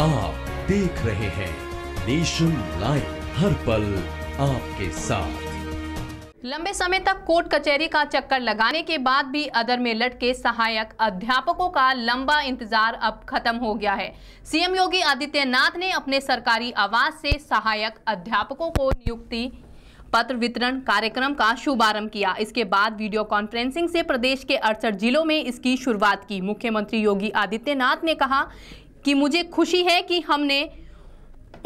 आप देख रहे हैं नेशन लाइव हर पल आपके साथ लंबे समय तक कोर्ट कचहरी का चक्कर लगाने के बाद भी अदर में लटके सहायक अध्यापकों का लंबा इंतजार अब खत्म हो गया है सीएम योगी आदित्यनाथ ने अपने सरकारी आवास से सहायक अध्यापकों को नियुक्ति पत्र वितरण कार्यक्रम का शुभारंभ किया इसके बाद वीडियो कॉन्फ्रेंसिंग से प्रदेश के अड़सठ जिलों में इसकी शुरुआत की मुख्यमंत्री योगी आदित्यनाथ ने कहा कि मुझे खुशी है कि हमने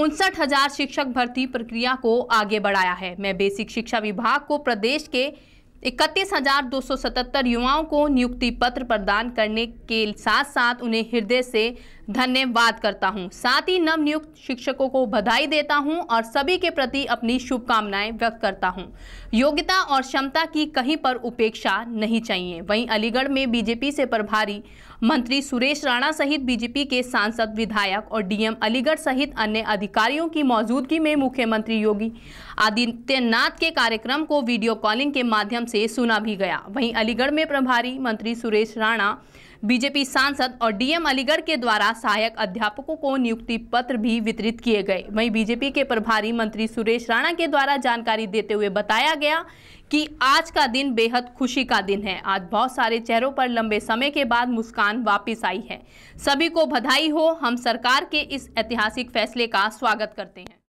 उनसठ हजार शिक्षक भर्ती प्रक्रिया को आगे बढ़ाया है मैं बेसिक शिक्षा विभाग को प्रदेश के इकतीस हजार दो सौ सतहत्तर युवाओं को नियुक्ति पत्र प्रदान करने के साथ साथ उन्हें हृदय से धन्यवाद करता हूँ साथ ही नवनियुक्त शिक्षकों को बधाई देता हूँ और सभी के प्रति अपनी शुभकामनाएं व्यक्त करता हूँ योग्यता और क्षमता की कहीं पर उपेक्षा नहीं चाहिए वहीं अलीगढ़ में बीजेपी से प्रभारी मंत्री सुरेश राणा सहित बीजेपी के सांसद विधायक और डीएम अलीगढ़ सहित अन्य अधिकारियों की मौजूदगी में मुख्यमंत्री योगी आदित्यनाथ के कार्यक्रम को वीडियो कॉलिंग के माध्यम से सुना भी गया वहीं अलीगढ़ में प्रभारी मंत्री सुरेश राणा बीजेपी सांसद और डीएम अलीगढ़ के द्वारा सहायक अध्यापकों को नियुक्ति पत्र भी वितरित किए गए वहीं बीजेपी के प्रभारी मंत्री सुरेश राणा के द्वारा जानकारी देते हुए बताया गया कि आज का दिन बेहद खुशी का दिन है आज बहुत सारे चेहरों पर लंबे समय के बाद मुस्कान वापस आई है सभी को बधाई हो हम सरकार के इस ऐतिहासिक फैसले का स्वागत करते हैं